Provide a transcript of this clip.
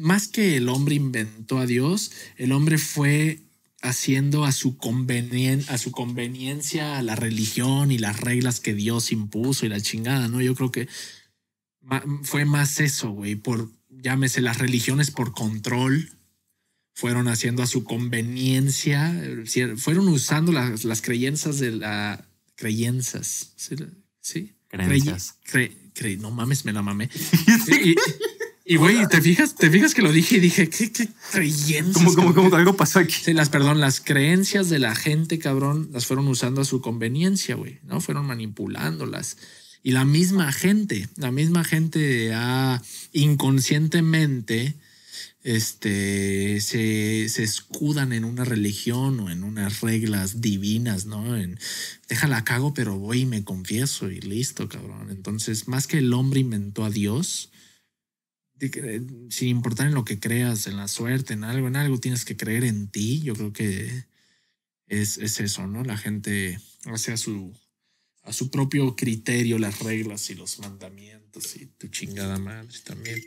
Más que el hombre inventó a Dios, el hombre fue haciendo a su, convenien a su conveniencia la religión y las reglas que Dios impuso y la chingada, ¿no? Yo creo que fue más eso, güey, por, llámese, las religiones por control fueron haciendo a su conveniencia, fueron usando las, las creencias de la... Creencias, ¿sí? Creencias. no mames, me la mamé. y, y güey, ¿te fijas? ¿Te fijas que lo dije y dije, qué, qué creyentes? cómo cómo cómo algo pasó aquí. Sí, las, perdón, las creencias de la gente, cabrón, las fueron usando a su conveniencia, güey, ¿no? Fueron manipulándolas. Y la misma gente, la misma gente inconscientemente este, se, escudan en una religión o en unas reglas divinas, ¿no? En, déjala cago, pero voy y me confieso y listo, cabrón. Entonces, más que el hombre inventó a Dios, sin importar en lo que creas, en la suerte, en algo, en algo, tienes que creer en ti. Yo creo que es, es eso, ¿no? La gente hace a su, a su propio criterio las reglas y los mandamientos y tu chingada madre también.